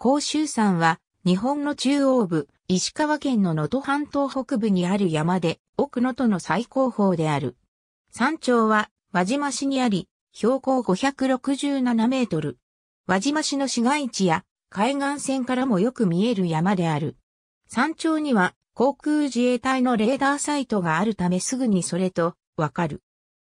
甲州山は日本の中央部、石川県の能登半島北部にある山で、奥能登の最高峰である。山頂は輪島市にあり、標高567メートル。輪島市の市街地や海岸線からもよく見える山である。山頂には航空自衛隊のレーダーサイトがあるためすぐにそれとわかる。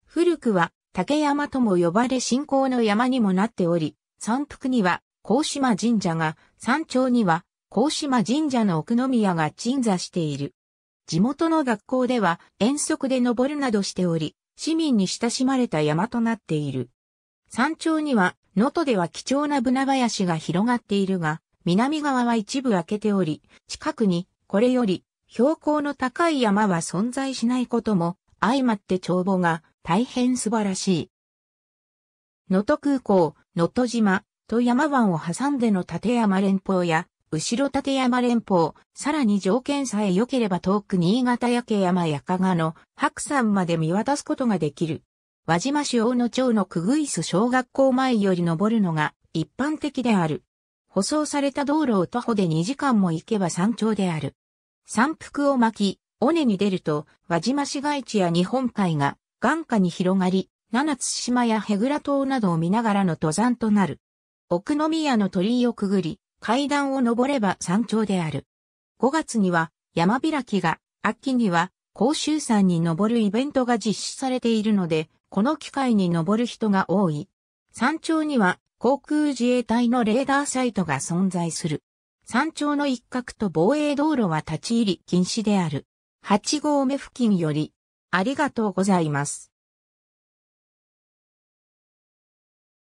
古くは竹山とも呼ばれ信仰の山にもなっており、山腹には甲島神社が、山頂には、甲島神社の奥宮が鎮座している。地元の学校では遠足で登るなどしており、市民に親しまれた山となっている。山頂には、能登では貴重なブナ林が広がっているが、南側は一部開けており、近くに、これより、標高の高い山は存在しないことも、相まって帳簿が大変素晴らしい。能登空港、能登島、富山湾を挟んでの立山連峰や、後ろ立山連峰、さらに条件さえ良ければ遠く新潟やけ山やかがの白山まで見渡すことができる。輪島市大野町のくぐいす小学校前より登るのが一般的である。舗装された道路を徒歩で2時間も行けば山頂である。山腹を巻き、尾根に出ると、輪島市街地や日本海が眼下に広がり、七津島やヘグラ島などを見ながらの登山となる。奥宮の鳥居をくぐり、階段を登れば山頂である。5月には山開きが、秋には甲州山に登るイベントが実施されているので、この機会に登る人が多い。山頂には航空自衛隊のレーダーサイトが存在する。山頂の一角と防衛道路は立ち入り禁止である。8号目付近より、ありがとうございます。